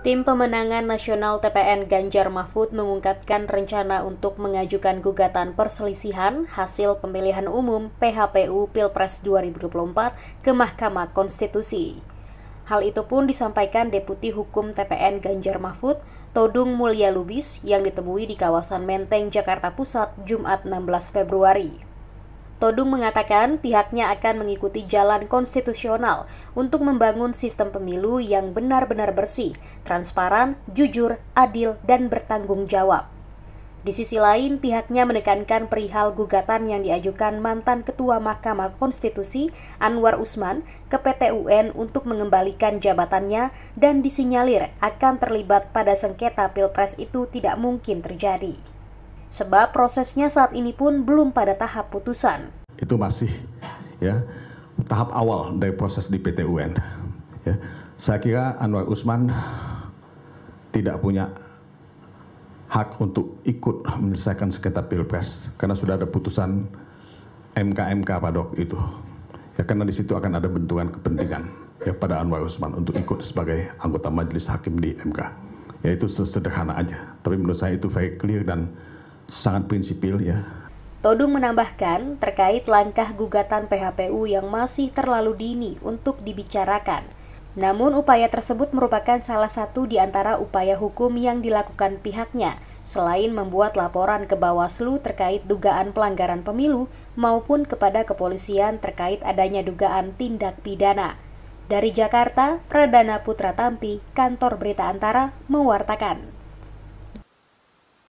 Tim Pemenangan Nasional TPN Ganjar Mahfud mengungkapkan rencana untuk mengajukan gugatan perselisihan hasil pemilihan umum PHPU Pilpres 2024 ke Mahkamah Konstitusi. Hal itu pun disampaikan Deputi Hukum TPN Ganjar Mahfud, Todung Mulya Lubis yang ditemui di kawasan Menteng, Jakarta Pusat, Jumat 16 Februari. Todung mengatakan pihaknya akan mengikuti jalan konstitusional untuk membangun sistem pemilu yang benar-benar bersih, transparan, jujur, adil, dan bertanggung jawab. Di sisi lain, pihaknya menekankan perihal gugatan yang diajukan mantan Ketua Mahkamah Konstitusi Anwar Usman ke PT UN untuk mengembalikan jabatannya dan disinyalir akan terlibat pada sengketa pilpres itu tidak mungkin terjadi sebab prosesnya saat ini pun belum pada tahap putusan. Itu masih ya tahap awal dari proses di PT UN. Ya. Saya kira Anwar Usman tidak punya hak untuk ikut menyelesaikan sekitar pilpres karena sudah ada putusan MKMK pada waktu itu. Ya karena di situ akan ada bentukan kepentingan ya pada Anwar Usman untuk ikut sebagai anggota Majelis Hakim di MK. Ya itu sesederhana aja. Tapi menurut saya itu very clear dan sangat prinsipil ya. Todung menambahkan terkait langkah gugatan PHPU yang masih terlalu dini untuk dibicarakan. Namun upaya tersebut merupakan salah satu di antara upaya hukum yang dilakukan pihaknya selain membuat laporan ke Bawaslu terkait dugaan pelanggaran pemilu maupun kepada kepolisian terkait adanya dugaan tindak pidana. Dari Jakarta, Pradana Putra Tampi, Kantor Berita Antara, mewartakan.